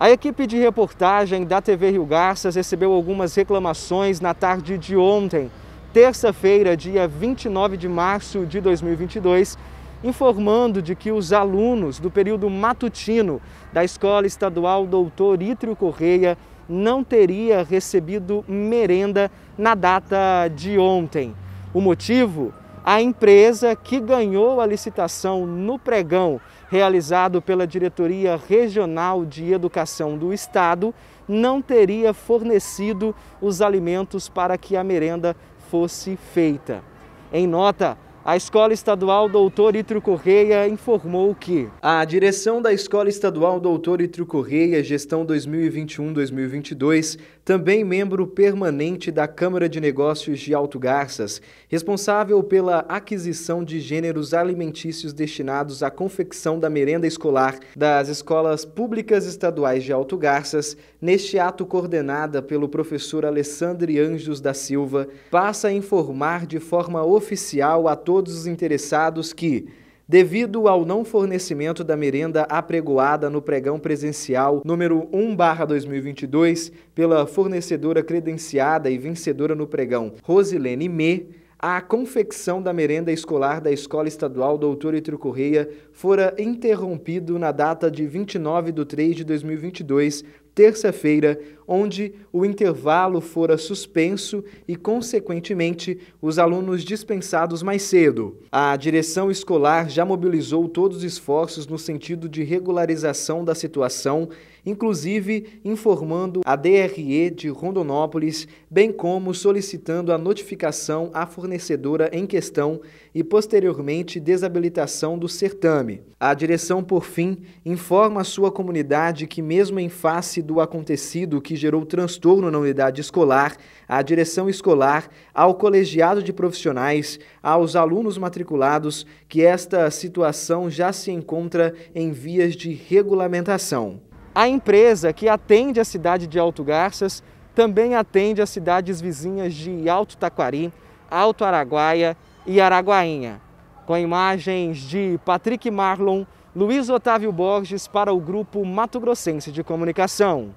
A equipe de reportagem da TV Rio Garças recebeu algumas reclamações na tarde de ontem, terça-feira, dia 29 de março de 2022, informando de que os alunos do período matutino da Escola Estadual Doutor Ítrio Correia não teria recebido merenda na data de ontem. O motivo? a empresa que ganhou a licitação no pregão realizado pela Diretoria Regional de Educação do Estado não teria fornecido os alimentos para que a merenda fosse feita. Em nota, a Escola Estadual Doutor Itro Correia informou que a direção da Escola Estadual Doutor Itro Correia, gestão 2021-2022, também membro permanente da Câmara de Negócios de Alto Garças, responsável pela aquisição de gêneros alimentícios destinados à confecção da merenda escolar das escolas públicas estaduais de Alto Garças, neste ato coordenada pelo professor Alessandre Anjos da Silva, passa a informar de forma oficial a todos todos os interessados que, devido ao não fornecimento da merenda apregoada no pregão presencial número 1/2022 pela fornecedora credenciada e vencedora no pregão Rosilene Mê, a confecção da merenda escolar da Escola Estadual Doutor Itro Correia fora interrompido na data de 29 de 3 de 2022 terça-feira, onde o intervalo fora suspenso e, consequentemente, os alunos dispensados mais cedo. A direção escolar já mobilizou todos os esforços no sentido de regularização da situação, inclusive informando a DRE de Rondonópolis, bem como solicitando a notificação à fornecedora em questão e, posteriormente, desabilitação do certame. A direção, por fim, informa a sua comunidade que, mesmo em face do acontecido que gerou transtorno na unidade escolar, à direção escolar, ao colegiado de profissionais, aos alunos matriculados, que esta situação já se encontra em vias de regulamentação. A empresa que atende a cidade de Alto Garças também atende as cidades vizinhas de Alto Taquari, Alto Araguaia e Araguainha. Com imagens de Patrick Marlon. Luiz Otávio Borges para o Grupo Mato Grossense de Comunicação.